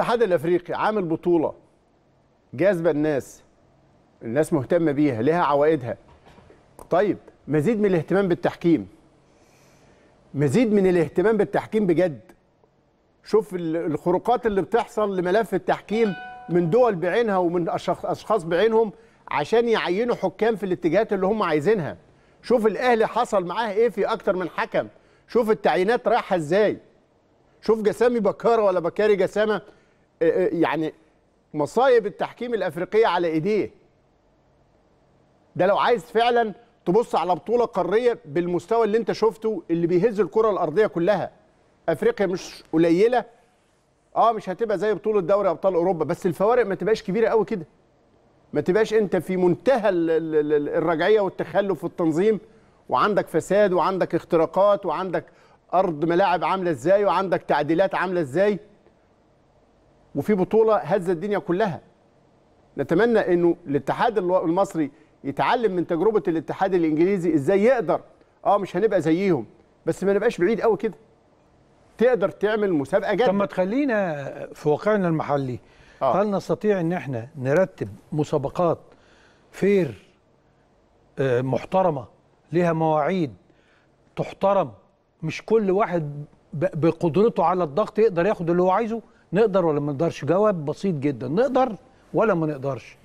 الاتحاد الافريقي عامل بطوله جاذبه الناس الناس مهتمه بيها لها عوائدها طيب مزيد من الاهتمام بالتحكيم مزيد من الاهتمام بالتحكيم بجد شوف الخروقات اللي بتحصل لملف التحكيم من دول بعينها ومن اشخاص بعينهم عشان يعينوا حكام في الاتجاهات اللي هم عايزينها شوف الاهلي حصل معاه ايه في اكتر من حكم شوف التعيينات رايحه ازاي شوف جسامي بكاره ولا بكاري جسامه إيه، إيه، يعني مصايب التحكيم الافريقيه على ايديه ده لو عايز فعلا تبص على بطوله قاريه بالمستوى اللي انت شفته اللي بيهز الكره الارضيه كلها افريقيا مش قليله اه مش هتبقى زي بطوله دوري ابطال اوروبا بس الفوارق ما تبقاش كبيره قوي كده ما تبقاش انت في منتهى الرجعيه والتخلف في التنظيم وعندك فساد وعندك اختراقات وعندك ارض ملاعب عامله ازاي وعندك تعديلات عامله ازاي وفي بطوله هزت الدنيا كلها نتمنى انه الاتحاد المصري يتعلم من تجربه الاتحاد الانجليزي ازاي يقدر اه مش هنبقى زيهم بس ما نبقاش بعيد قوي كده تقدر تعمل مسابقه جد طب ما تخلينا في واقعنا المحلي آه. هل نستطيع ان احنا نرتب مسابقات فير آه، محترمه لها مواعيد تحترم مش كل واحد بقدرته على الضغط يقدر ياخد اللي هو عايزه نقدر ولا ما نقدرش جواب بسيط جدا نقدر ولا ما نقدرش